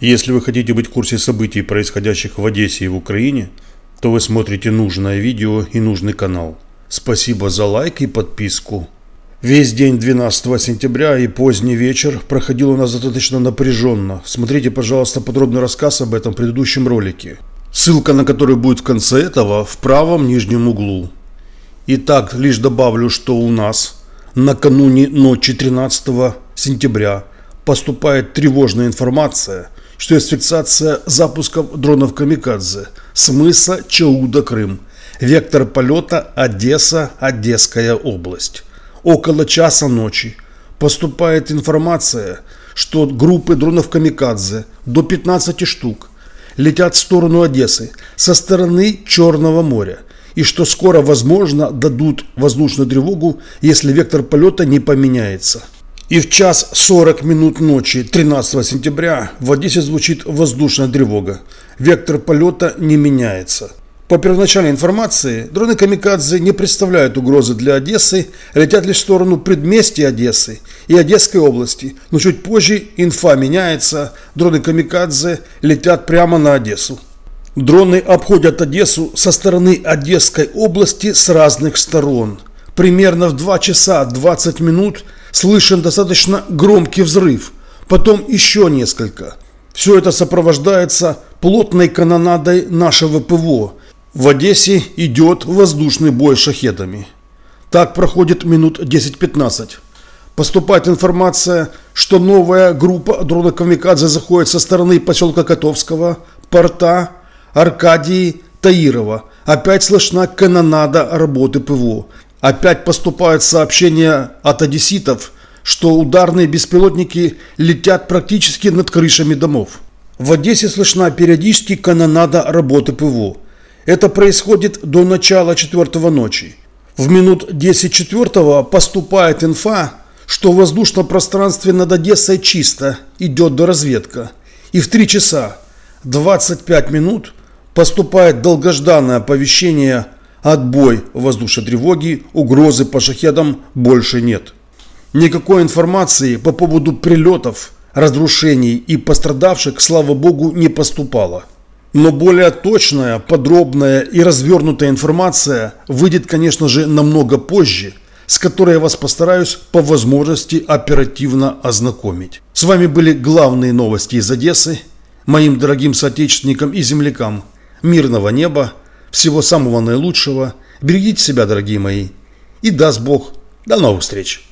Если вы хотите быть в курсе событий, происходящих в Одессе и в Украине, то вы смотрите нужное видео и нужный канал. Спасибо за лайк и подписку. Весь день 12 сентября и поздний вечер проходил у нас достаточно напряженно. Смотрите, пожалуйста, подробный рассказ об этом в предыдущем ролике. Ссылка на который будет в конце этого в правом нижнем углу. Итак, лишь добавлю, что у нас накануне ночи 13 сентября поступает тревожная информация – что есть фиксация запусков дронов «Камикадзе», смысла «Чауда Крым», вектор полета «Одесса, Одесская область». Около часа ночи поступает информация, что группы дронов «Камикадзе» до 15 штук летят в сторону Одессы со стороны Черного моря и что скоро, возможно, дадут воздушную тревогу, если вектор полета не поменяется. И в час 40 минут ночи 13 сентября в Одессе звучит воздушная тревога. Вектор полета не меняется. По первоначальной информации, дроны «Камикадзе» не представляют угрозы для Одессы, летят лишь в сторону предместья Одессы и Одесской области. Но чуть позже инфа меняется, дроны «Камикадзе» летят прямо на Одессу. Дроны обходят Одессу со стороны Одесской области с разных сторон. Примерно в 2 часа 20 минут – Слышен достаточно громкий взрыв, потом еще несколько. Все это сопровождается плотной канонадой нашего ПВО. В Одессе идет воздушный бой с шахедами. Так проходит минут 10-15. Поступает информация, что новая группа дрона Камикадзе заходит со стороны поселка Котовского, порта, Аркадии, Таирова. Опять слышна канонада работы ПВО. Опять поступают сообщения от одесситов, что ударные беспилотники летят практически над крышами домов. В Одессе слышна периодически канонада работы ПВО. Это происходит до начала четвертого ночи. В минут 10 четвертого поступает инфа, что воздушное пространство над Одессой чисто, идет до разведка. И в 3 часа 25 минут поступает долгожданное оповещение Отбой воздушной тревоги, угрозы по шахедам больше нет. Никакой информации по поводу прилетов, разрушений и пострадавших, слава богу, не поступало. Но более точная, подробная и развернутая информация выйдет, конечно же, намного позже, с которой я вас постараюсь по возможности оперативно ознакомить. С вами были главные новости из Одессы. Моим дорогим соотечественникам и землякам мирного неба – всего самого наилучшего. Берегите себя, дорогие мои. И даст Бог. До новых встреч.